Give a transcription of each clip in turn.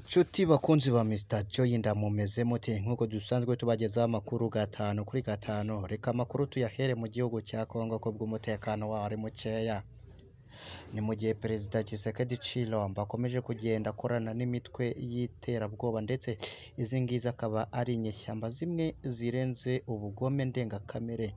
inshuti bakunzi ba misita joyi ndamumeze muti nk'uko dusanzwe tubagezaho amakuru gatanu kuri gatanu reka amakuru tuyahere mu gihugu cya kongo bw’umutekano waho ari mukeya ni mu gihe Perezida Tshisekedi Tshilombo akomeje kugenda akorana n'imitwe y'iterabwoba ndetse izi ngizi akaba ari inyeshyamba zimwe zirenze ubugome ndengakamere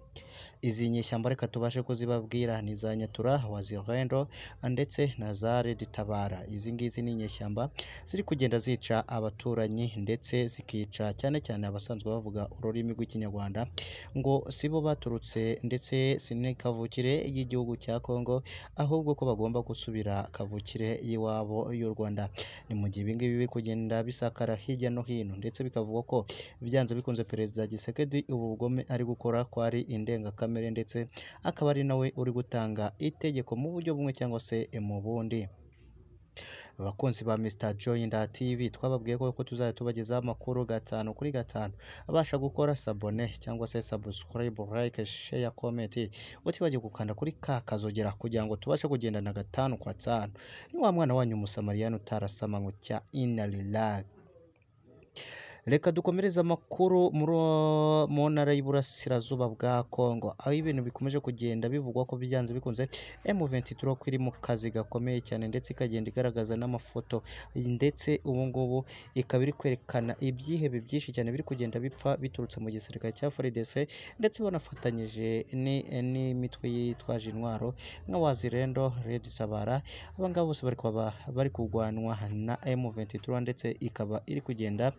izi nyeshyamba reka tubashe kuzibabwira ni za Nyatura Wazirendo ndetse na za Reditabara izi ngizi ni inyeshyamba ziri kugenda zica abaturanyi ndetse zikica cyane cyane abasanzwe bavuga ururimi rw'ikinyarwanda ngo sibo baturutse ndetse si n'ikavukire y'igihugu cya Kongo ahubwo y'uko bagomba gusubira kavukire y'iwabo y'u Rwanda ni mu gihe ibingibi biri kugenda bisakara hirya no hino ndetse bikavugwa ko byanze bikunze perezida Gisekedi ubu bugome ari gukora ko ari indengakamere ndetse akaba ari nawe uri gutanga itegeko mu buryo bumwe cyangwa se mu bundi abakunzi ba Mr Joyinda TV twababwiye ko tuzajya tubagezaho amakuru gatanu kuri gatanu abasha gukora sabone cyangwa se subscribe like share comment utibajye gukanda kuri ka kazogera kugira ngo tubashe kugendana gatanu kwa tanu ni wa mwana wanyu umusamariyani utarasama ngo cya inna reka dukomereze amakuru mu ntara y'Iburasirazuba bwa Kongo aho ibintu bikomeje kugenda bivugwa ko byanze bikunze M23 ko iri mu kazi gakomeye cyane ndetse ikagenda igaragaza n'amafoto ndetse ubu ngubu ikaba iri kwerekana ibyihebe byinshi cyane biri kugenda bipfa biturutse mu gisirikare cya FARDC ndetse banafatanyije n'imitwe yitwaje intwaro nka Wazirendo Red Tabara abangaba bose bari kurwanwa na M23 ndetse ikaba iri kugenda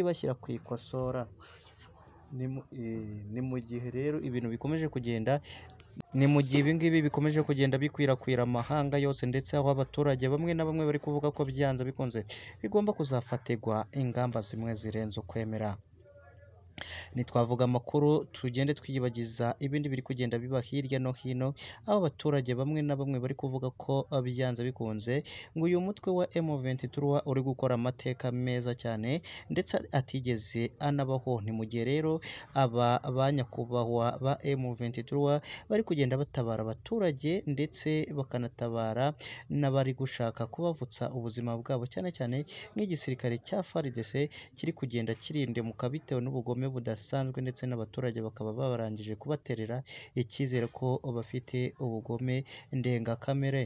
ibashyira ku ikosora e, ni mu gihe rero ibintu bikomeje kugenda ni mu gihe ibi ngibi bikomeje kugenda bikwirakwira amahanga yose ndetse aho abaturage bamwe na bamwe bari kuvuga ko byanze bikunze bigomba kuzafatirwa ingamba zimwe zirenze ukwemera ntitwavuga amakuru tugende twiyibagiza ibindi biri kugenda biba hirya no hino aho abaturage bamwe na bamwe bari kuvuga ko byanze bikunze ngo uyu mutwe wa M23 uri gukora amateka meza cyane ndetse atigeze anabaho ni mu gihe rero aba ba nyakubahwa ba M23 bari kugenda batabara abaturage ndetse bakanatabara n'abari gushaka kubavutsa ubuzima bwabo cyane cyane nk'igisirikare cya FARDC kiri kugenda kirindemuka bitewe n'ubugome ubusumbane budasanzwe ndetse n'abaturage bakaba babarangije kubaterera icyizere ko bafite ubugome ndengakamere.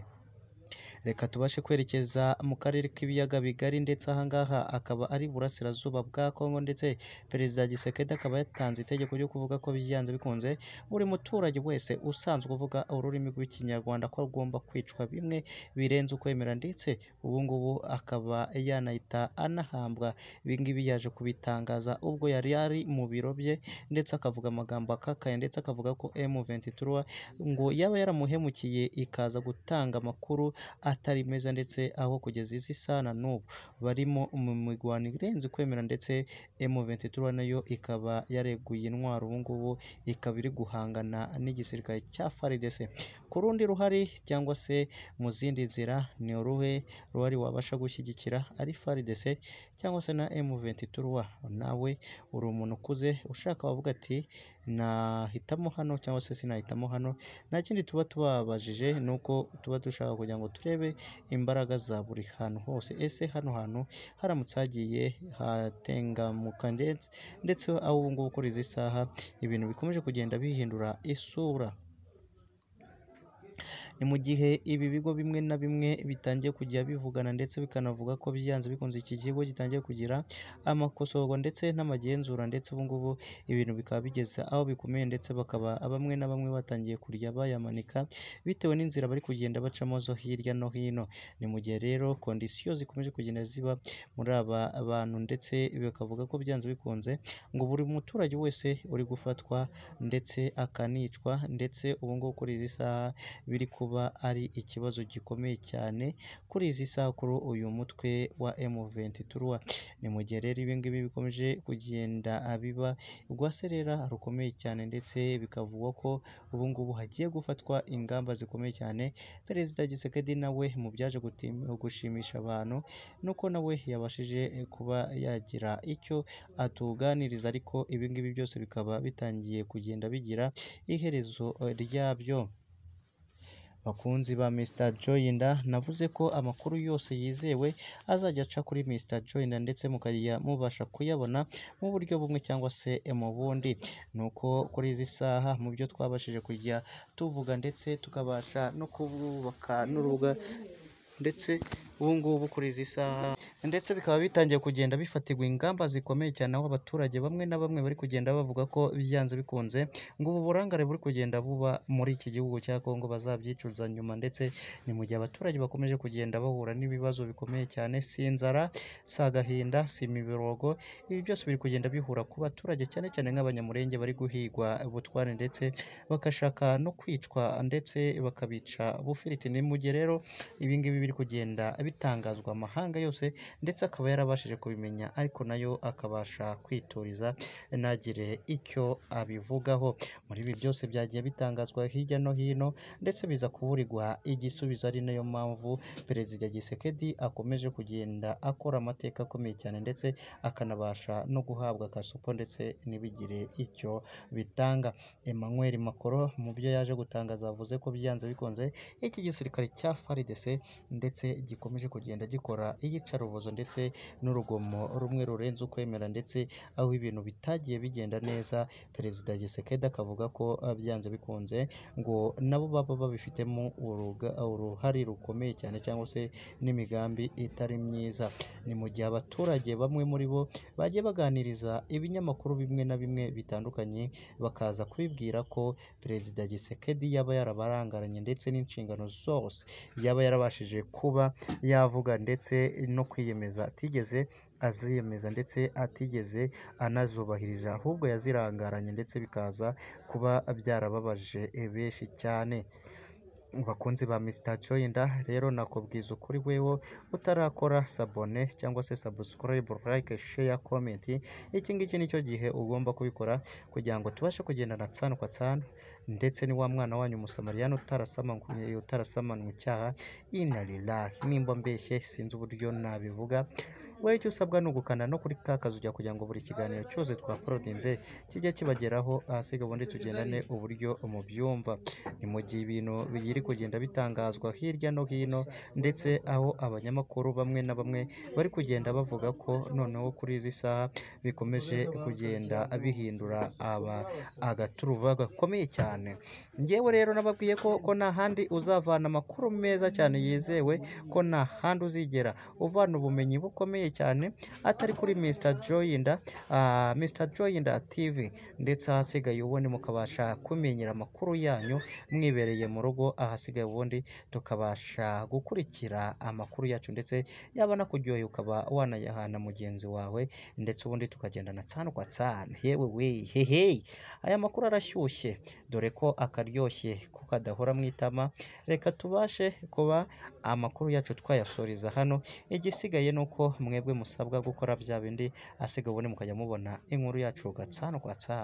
reka tubashe kwerekeza mu karere k'ibiyaga bigari ndetse ahangaha akaba ari burasirazuba bwa Kongo ndetse perezida Gisekedi akaba yatanze itegeko ryo kuvuga ko byiyanze bikunze buri muturage wese usanzwe uvuga ururimi rw'ikinyarwanda ko agomba kwicwa bimwe birenze ukwemera ndetse ubu akaba yanahita anahambwa ibi ngibi yaje kubitangaza ubwo yari yari mu biro bye ndetse akavuga amagambo akakaye ndetse akavuga ko M23 ngo yaba yaramuhemukiye ikaza gutanga amakuru atari meza ndetse aho kugeza izi sana n'ubu barimo mu mirwano irenze ukwemera ndetse M23 nayo ikaba yareguye intwaro ubu ngubu ikaba iri guhangana n'igisirikare cya FARDC ku rundi ruhare cyangwa se mu zindi nzira ni uruhe ruhare wabasha gushyigikira ari FARDC cyangwa se na M23 nawe uri umuntu ukuze ushaka wavuga ati nahitamo hano cyangwa se sinahitamo hano nta kindi tuba tubabajije ni uko tuba dushaka kugira ngo turebe imbaraga za buri hantu hose ese hano hantu haramutse hagiye hatengamuka ndetse aho ubu ngubu kuri izi saha ibintu bikomeje kugenda bihindura isura Ni mu gihe ibi bigo bimwe na bimwe bitangiye kujya bivugana ndetse bikanavuga ko byanze bikunze iki kigo gitangiye kugira amakosorwa ndetse n'amagenzura ndetse ubu ngubu ibintu bikaba bigeze aho bikomeye ndetse bakaba bamwe na bamwe batangiye kurya bayamanika bitewe n'inzira bari kugenda bacamo zo hirya no hino. Ni mu gihe rero kondisiyo zikomeje kugenda ziba muri aba bantu ndetse bakavuga ko byanze bikunze ngo buri muturage wese uri gufatwa ndetse akanicwa ndetse ubu ngubu kuri izi saha biri ku kuba ari ikibazo gikomeye cyane kuri izi sakuru uyu mutwe wa M23 ni mu gihe rero ibi ngibi bikomeje kugenda biba urwase rero rukomeye cyane ndetse bikavugwa ko ubu ngubu hagiye gufatwa ingamba zikomeye cyane Perezida Gisekedi nawe mu byaje gushimisha abantu nuko nawe yabashije kuba yagira icyo atuganiriza ariko ibi ngibi byose bikaba bitangiye kugenda bigira iherezo ryabyo. Bakunzi ba Mr Joyner navuze ko amakuru yose yizewe azajya aca kuri Mr Joyner ndetse mukajya mubasha kuyabona mu buryo bumwe cyangwa se mu bundi nuko kuri izi saha mu byo twabashije kujya tuvuga ndetse tukabasha no kubaka n'urubuga ndetse ubu ngubu kuri izi saha ndetse bikaba bitangiye kugenda bifatirwa ingamba zikomeye cyane aho abaturage bamwe na bamwe bari kugenda bavuga ko byanze bikunze ngo ubu burangare buri kugenda buba muri iki gihugu cya Congo bazabyicuza nyuma ndetse ni mu gihe abaturage bakomeje kugenda bahura n'ibibazo bikomeye cyane si inzara si agahinda si imiborogo ibi byose biri kugenda bihura ku baturage cyane cyane nk'abanyamurenge bari guhigwa ubutware ndetse bagashaka no kwicwa ndetse bakabica bufiriti n'imuge rero ibi ngibi biri kugenda bitangazwa amahanga yose ndetse akaba yarabashije kubimenya ariko nayo akabasha kwituriza ntagire icyo abivugaho muri ibi byose byagiye bitangazwa hirya no hino ndetse biza kuburirwa igisubizo ari nayo mpamvu perezida gisekedi akomeje kugenda akora amateka akomeye cyane ndetse akanabasha no guhabwa akasupo ndetse ntibigire icyo bitanga Emmanuel Makoro mu byo yaje gutangaza avuze ko byanze bikunze iki gisirikare cya FARDC ndetse gikomeje kugenda gikora iyicarubozo ndetse n'urugomo rumwe rurenze ukwemera ndetse aho ibintu bitagiye bigenda neza perezida Gisekedi akavuga ko byanze bikunze ngo nabo baba babifitemo uruhare rukomeye cyane cyangwa se n'imigambi itari myiza ni mu gihe abaturage bamwe muri bo bagiye baganiriza ibinyamakuru bimwe na bimwe bitandukanye bakaza kubibwira ko perezida Gisekedi yaba yarabarangaranye ndetse n'inshingano zose yaba yarabashije kuba yavuga ndetse no kwiyemeza atigeze aziyemeza ndetse atigeze anazubahiriza ahubwo yazirangaranye ndetse bikaza kuba byarababaje eh, benshi cyane. Abakunzi ba Mr Joyenda rero nakubwiza ukuri wewe utarakora sabone cyangwa se subscribe, like, share, comment, iki ngiki nicyo gihe ugomba kubikora kugira ngo tubashe kugendana tsano kwa tsano ndetse ni wa mwana wanyu umusamariyani mu icyaha, inarilahi nimba mbeshye sinzi uburyo nabivuga wowe icyo usabwa ni ugukana no kuri ka kazi kugira ngo buri kiganiro cyose twaporodinze kijye kibageraho ahasiga ubundi tugendane uburyo mubyumva ni mu gihe ibintu biri kugenda bitangazwa hirya no hino ndetse aho abanyamakuru bamwe na bamwe bari kugenda bavuga ko noneho kuri izi saha bikomeje kugenda bihindura aba agaturuva gakomeye cyane ngewe rero nababwiye ko nta handi uzavana amakuru meza cyane yizewe ko nta handi uzigera uvana ubumenyi bukomeye cyane atari kuri Mr Joyinda ah, Mr Joyinda TV ndetse ahasigaye ubundi mukabasha kumenyera amakuru yanyu mwibereye mu rugo ahasigaye ubundi tukabasha gukurikira amakuru yacu ndetse yabona kuryoha ukaba wanayahana mugenzi wawe ndetse ubundi tukagendana tsani kwa tsani yewe we hehe aya makuru arashyushye dore ko akaryoshye kuko adahora mu itama reka tubashe kuba amakuru yacu twayasoreza hano igisigaye ni uko mwe mwebwe musabwa gukora bya bindi asiga ubundi mukajya mubona inkuru yacu gatsa no gatsa